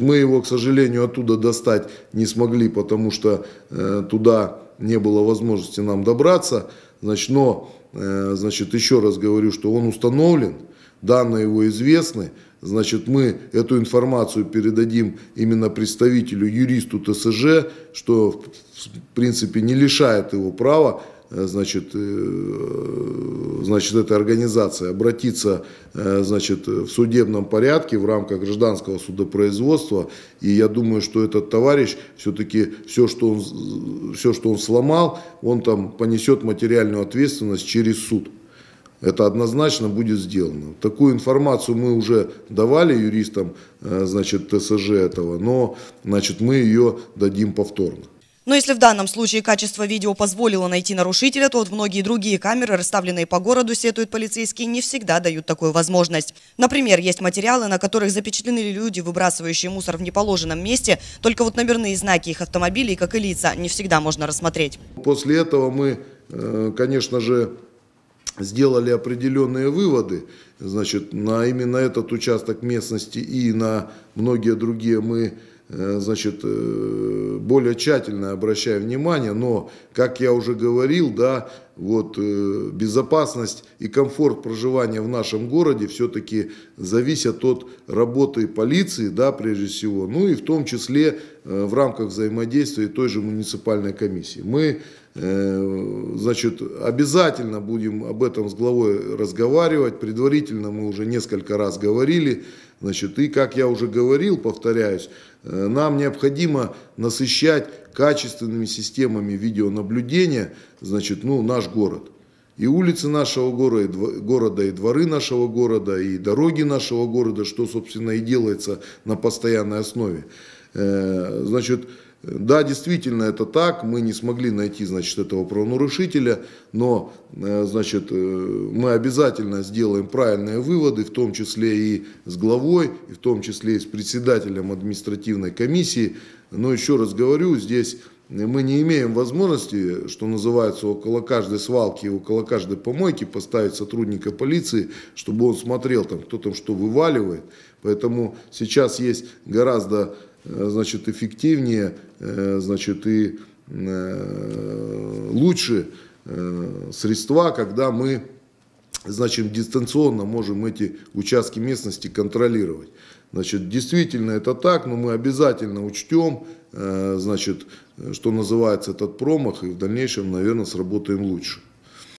Мы его, к сожалению, оттуда достать не смогли, потому что э, туда не было возможности нам добраться. Значит, но, э, значит, еще раз говорю, что он установлен, данные его известны. Значит, мы эту информацию передадим именно представителю, юристу ТСЖ, что, в принципе, не лишает его права Э, значит, э, значит, этой организации обратиться э, значит, в судебном порядке в рамках гражданского судопроизводства. И я думаю, что этот товарищ все-таки все, что он, все, что он сломал, он там понесет материальную ответственность через суд. Это однозначно будет сделано. Такую информацию мы уже давали юристам значит, ТСЖ этого, но значит, мы ее дадим повторно. Но если в данном случае качество видео позволило найти нарушителя, то вот многие другие камеры, расставленные по городу, сетуют полицейские, не всегда дают такую возможность. Например, есть материалы, на которых запечатлены люди, выбрасывающие мусор в неположенном месте, только вот номерные знаки их автомобилей, как и лица, не всегда можно рассмотреть. После этого мы, э, конечно же, сделали определенные выводы. Значит, на именно этот участок местности и на многие другие мы Э, значит, э, более тщательно обращаю внимание, но, как я уже говорил, да, вот э, безопасность и комфорт проживания в нашем городе все-таки зависят от работы полиции, да, прежде всего, ну и в том числе в рамках взаимодействия той же муниципальной комиссии. Мы, значит, обязательно будем об этом с главой разговаривать, предварительно мы уже несколько раз говорили, Значит, и, как я уже говорил, повторяюсь, э, нам необходимо насыщать качественными системами видеонаблюдения значит, ну, наш город. И улицы нашего города, и дворы нашего города, и дороги нашего города, что, собственно, и делается на постоянной основе. Э, значит, да, действительно, это так. Мы не смогли найти, значит, этого правонарушителя, но, э, значит, э, мы обязательно сделаем правильные выводы, в том числе и с главой, и в том числе и с председателем административной комиссии. Но еще раз говорю, здесь мы не имеем возможности, что называется, около каждой свалки, около каждой помойки поставить сотрудника полиции, чтобы он смотрел, там, кто там что вываливает. Поэтому сейчас есть гораздо Э, значит, эффективнее, э, значит, и э, лучше средства, когда мы значит, дистанционно можем эти участки местности контролировать. Значит, действительно это так, но мы обязательно учтем, значит, что называется этот промах, и в дальнейшем, наверное, сработаем лучше.